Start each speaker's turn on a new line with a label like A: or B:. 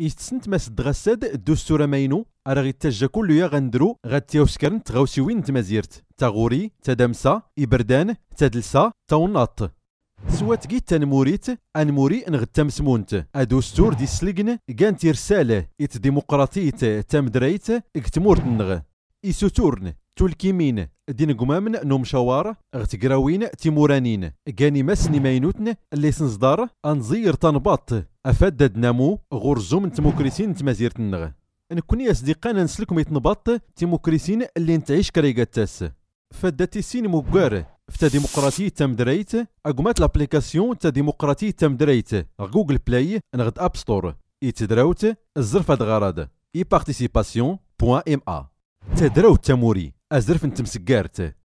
A: إستسنت ما سد غساد الدستورة ماينو أراغي غيتجا كل يا غندرو غاتياو سكرن وين تمازيرت تاغوري تدمسا إبردان تدلسا توناط سوات جيت تنموريت انموري نغتم سمونت أدستور دي سلقن كانت رسالة ات ديمقراطيت تمدريت اكتمورت نغ إسوتورن تولكيمين دين قمامن نوم شوار غتقراوين تيمورانين كاني مسني ماينوتن اللي سنصدار انزير تنباط افاد نامو غرزوم تموكريسين تمازيرت النغ كوني اصدقاء نسلكم يتنبط تيموكريسين اللي نتعيش كريغا تاس فداتي سين مبقار فتا ديمقراطي دريت اقمات لابليكاسيون تا ديمقراطي دريت غوغل بلاي نغد اب ستور يتدراوت الزرفة غرض اي بارتيسيباسيون بوان ام ا
B: تدراوت تاموري الزرف نتمسكارت